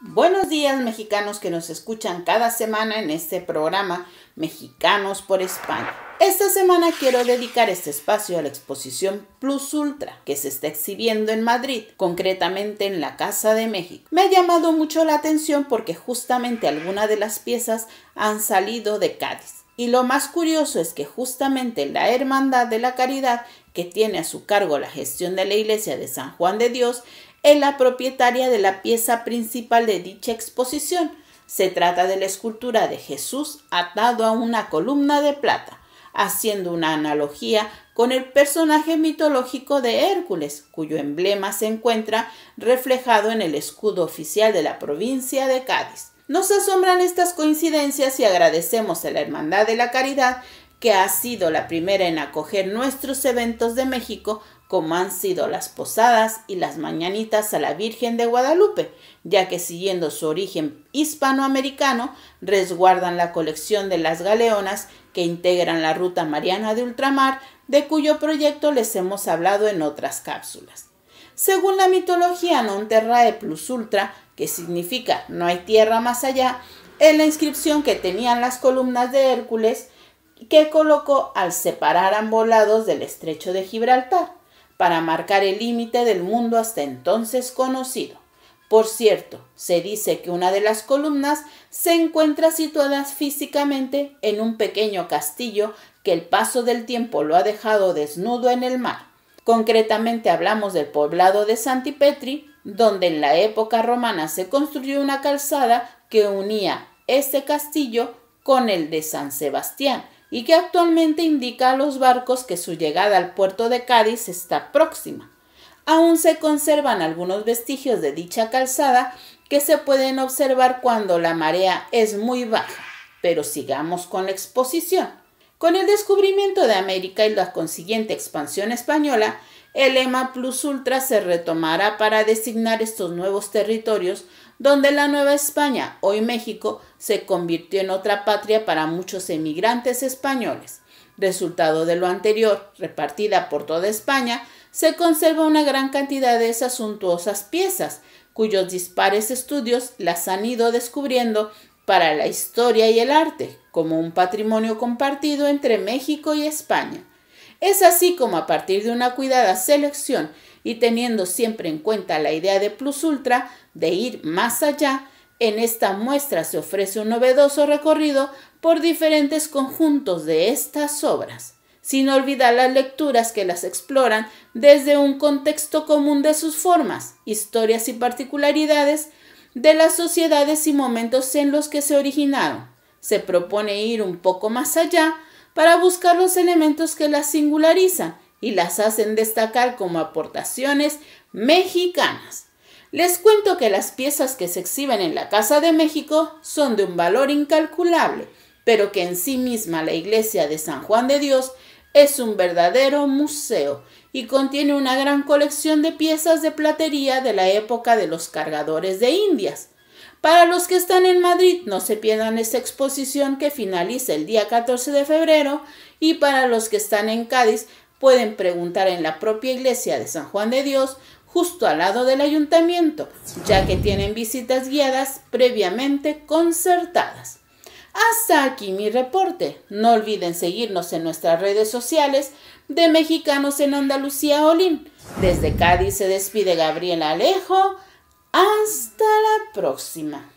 Buenos días mexicanos que nos escuchan cada semana en este programa Mexicanos por España. Esta semana quiero dedicar este espacio a la exposición Plus Ultra que se está exhibiendo en Madrid, concretamente en la Casa de México. Me ha llamado mucho la atención porque justamente algunas de las piezas han salido de Cádiz. Y lo más curioso es que justamente la Hermandad de la Caridad, que tiene a su cargo la gestión de la iglesia de San Juan de Dios, es la propietaria de la pieza principal de dicha exposición. Se trata de la escultura de Jesús atado a una columna de plata, haciendo una analogía con el personaje mitológico de Hércules, cuyo emblema se encuentra reflejado en el escudo oficial de la provincia de Cádiz. Nos asombran estas coincidencias y agradecemos a la Hermandad de la Caridad, que ha sido la primera en acoger nuestros eventos de México como han sido las posadas y las mañanitas a la Virgen de Guadalupe, ya que siguiendo su origen hispanoamericano, resguardan la colección de las galeonas que integran la Ruta Mariana de Ultramar, de cuyo proyecto les hemos hablado en otras cápsulas. Según la mitología non terrae plus ultra, que significa no hay tierra más allá, en la inscripción que tenían las columnas de Hércules que colocó al separar ambos lados del estrecho de Gibraltar para marcar el límite del mundo hasta entonces conocido. Por cierto, se dice que una de las columnas se encuentra situada físicamente en un pequeño castillo que el paso del tiempo lo ha dejado desnudo en el mar. Concretamente hablamos del poblado de Santipetri, donde en la época romana se construyó una calzada que unía este castillo con el de San Sebastián, y que actualmente indica a los barcos que su llegada al puerto de Cádiz está próxima. Aún se conservan algunos vestigios de dicha calzada que se pueden observar cuando la marea es muy baja, pero sigamos con la exposición. Con el descubrimiento de América y la consiguiente expansión española, el lema Plus Ultra se retomará para designar estos nuevos territorios donde la Nueva España, hoy México, se convirtió en otra patria para muchos emigrantes españoles. Resultado de lo anterior, repartida por toda España, se conserva una gran cantidad de esas suntuosas piezas, cuyos dispares estudios las han ido descubriendo para la historia y el arte, como un patrimonio compartido entre México y España. Es así como a partir de una cuidada selección y teniendo siempre en cuenta la idea de Plus Ultra de ir más allá, en esta muestra se ofrece un novedoso recorrido por diferentes conjuntos de estas obras, sin olvidar las lecturas que las exploran desde un contexto común de sus formas, historias y particularidades de las sociedades y momentos en los que se originaron. Se propone ir un poco más allá para buscar los elementos que las singularizan y las hacen destacar como aportaciones mexicanas. Les cuento que las piezas que se exhiben en la Casa de México son de un valor incalculable, pero que en sí misma la iglesia de San Juan de Dios es un verdadero museo y contiene una gran colección de piezas de platería de la época de los cargadores de Indias. Para los que están en Madrid, no se pierdan esta exposición que finaliza el día 14 de febrero y para los que están en Cádiz, pueden preguntar en la propia iglesia de San Juan de Dios, justo al lado del ayuntamiento, ya que tienen visitas guiadas previamente concertadas. Hasta aquí mi reporte. No olviden seguirnos en nuestras redes sociales de Mexicanos en Andalucía Olin. Desde Cádiz se despide Gabriela Alejo. Hasta la próxima.